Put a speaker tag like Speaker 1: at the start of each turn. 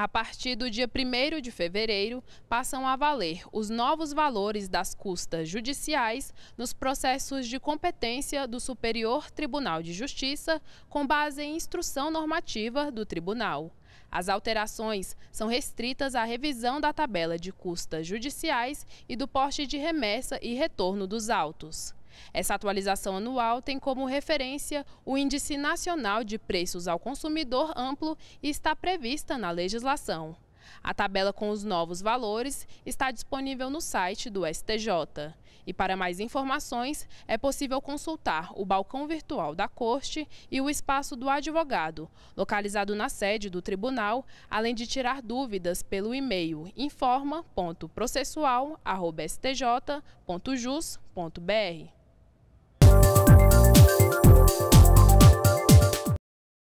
Speaker 1: A partir do dia 1 de fevereiro, passam a valer os novos valores das custas judiciais nos processos de competência do Superior Tribunal de Justiça, com base em instrução normativa do tribunal. As alterações são restritas à revisão da tabela de custas judiciais e do poste de remessa e retorno dos autos. Essa atualização anual tem como referência o Índice Nacional de Preços ao Consumidor Amplo e está prevista na legislação. A tabela com os novos valores está disponível no site do STJ. E para mais informações, é possível consultar o balcão virtual da Corte e o espaço do advogado, localizado na sede do tribunal, além de tirar dúvidas pelo e-mail informa.processual.stj.jus.br.